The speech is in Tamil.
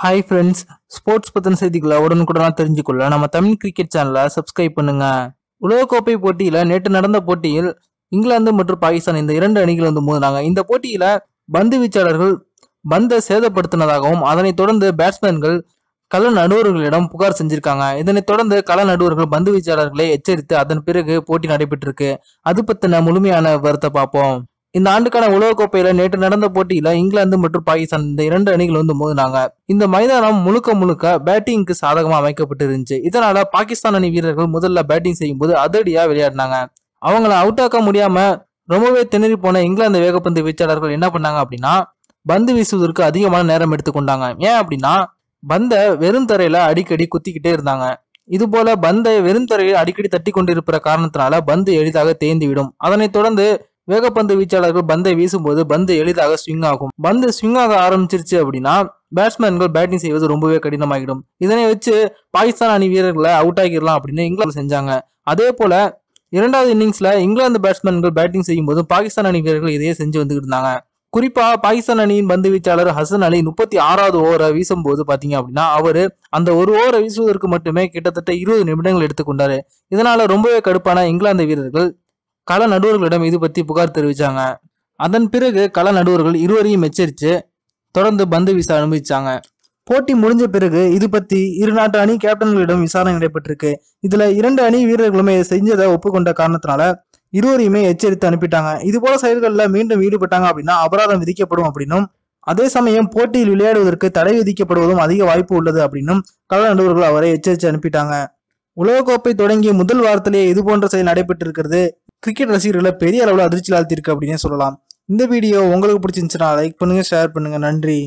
ஹாய் ஃப்ரெண்ட்ஸ் ஸ்போர்ட்ஸ் பத்தின செய்திகளை உடனுக்குடனாக தெரிஞ்சுக்கொள்ள நம்ம தமிழ் கிரிக்கெட் சேனலை சப்ஸ்கிரைப் பண்ணுங்க உலகக்கோப்பை போட்டியில் நேற்று நடந்த போட்டியில் இங்கிலாந்து மற்றும் பாகிஸ்தான் இந்த இரண்டு அணிகள் வந்து மோதினாங்க இந்த போட்டியில் பந்து வீச்சாளர்கள் பந்தை சேதப்படுத்தினதாகவும் அதனைத் தொடர்ந்து பேட்ஸ்மேன்கள் கள நடுவர்களிடம் புகார் செஞ்சிருக்காங்க இதனைத் தொடர்ந்து கள நடுவர்கள் பந்து வீச்சாளர்களை எச்சரித்து அதன் பிறகு போட்டி நடைபெற்று இருக்கு அது பத்தின முழுமையான வருத்த பார்ப்போம் இந்த ஆண்டுக்கான உலகக்கோப்பையில நேற்று நடந்த போட்டியில இங்கிலாந்து மற்றும் பாகிஸ்தான் இந்த இரண்டு அணிகள் வந்து மோதினாங்க இந்த மைதானம் முழுக்க முழுக்க பேட்டிங்க்கு சாதகமா அமைக்கப்பட்டு இருந்துச்சு இதனால பாகிஸ்தான் அணி வீரர்கள் முதல்ல பேட்டிங் செய்யும் போது அதிரடியா விளையாடினாங்க அவங்கள அவுட் ஆக்க முடியாம ரொம்பவே திணறி போன இங்கிலாந்து வேகப்பந்து வீச்சாளர்கள் என்ன பண்ணாங்க அப்படின்னா பந்து வீசுவதற்கு அதிகமான நேரம் எடுத்துக்கொண்டாங்க ஏன் அப்படின்னா பந்தை வெறும் அடிக்கடி குத்திக்கிட்டே இருந்தாங்க இதுபோல பந்தை வெறும் தரையில் அடிக்கடி தட்டி கொண்டிருக்கிற காரணத்தினால பந்து எளிதாக தேய்ந்துவிடும் அதனைத் தொடர்ந்து வேகப்பந்து வீச்சாளர்கள் பந்தை வீசும்போது பந்து எளிதாக ஸ்விங் ஆகும் பந்து ஸ்விங் ஆக ஆரம்பிச்சிருச்சு அப்படின்னா பேட்ஸ்மேன்கள் பேட்டிங் செய்வது ரொம்பவே கடினமாகிடும் இதனை வச்சு பாகிஸ்தான் அணி வீரர்களை அவுட் ஆகிடலாம் அப்படின்னு இங்கிலாந்து செஞ்சாங்க அதே போல இரண்டாவது இன்னிங்ஸ்ல இங்கிலாந்து பேட்ஸ்மேன்கள் பேட்டிங் செய்யும் போது பாகிஸ்தான் அணி வீரர்கள் இதையே செஞ்சு வந்துகிட்டு இருந்தாங்க குறிப்பா பாகிஸ்தான் அணியின் பந்து வீச்சாளர் ஹசன் அலி முப்பத்தி ஆறாவது ஓவரை வீசும்போது பாத்தீங்க அப்படின்னா அவரு அந்த ஒரு ஓவரை வீசுவதற்கு மட்டுமே கிட்டத்தட்ட இருபது நிமிடங்கள் எடுத்துக்கொண்டாரு இதனால ரொம்பவே கடுப்பான இங்கிலாந்து வீரர்கள் கள நடுவர்களிடம் இது பத்தி புகார் தெரிவிச்சாங்க அதன் பிறகு கள நடுவர்கள் இருவரையும் எச்சரித்து தொடர்ந்து பந்து வீச அனுபவிச்சாங்க போட்டி முடிஞ்ச பிறகு இது பத்தி இரு நாட்டு அணி கேப்டன்களிடம் விசாரணை நடைபெற்றிருக்கு இதுல இரண்டு அணி வீரர்களுமே செஞ்சதை ஒப்புக்கொண்ட காரணத்தினால இருவரையுமே எச்சரித்து அனுப்பிட்டாங்க இதுபோல செயல்களில் மீண்டும் ஈடுபட்டாங்க அப்படின்னா அபராதம் விதிக்கப்படும் அப்படின்னும் அதே சமயம் போட்டியில் விளையாடுவதற்கு தடை விதிக்கப்படுவதும் அதிக வாய்ப்பு உள்ளது அப்படின்னும் கள நடுவர்கள் அவரை எச்சரித்து அனுப்பிட்டாங்க உலகக்கோப்பை தொடங்கிய முதல் வாரத்திலேயே இது போன்ற செயல் நடைபெற்றிருக்கிறது கிரிக்கெட் ரசிகர்களை பெரிய அளவில் அதிர்ச்சி ஆழ்த்திருக்கு அப்படின்னு சொல்லலாம் இந்த வீடியோ உங்களுக்கு பிடிச்சிருந்துச்சுன்னா லைக் பண்ணுங்க ஷேர் பண்ணுங்க நன்றி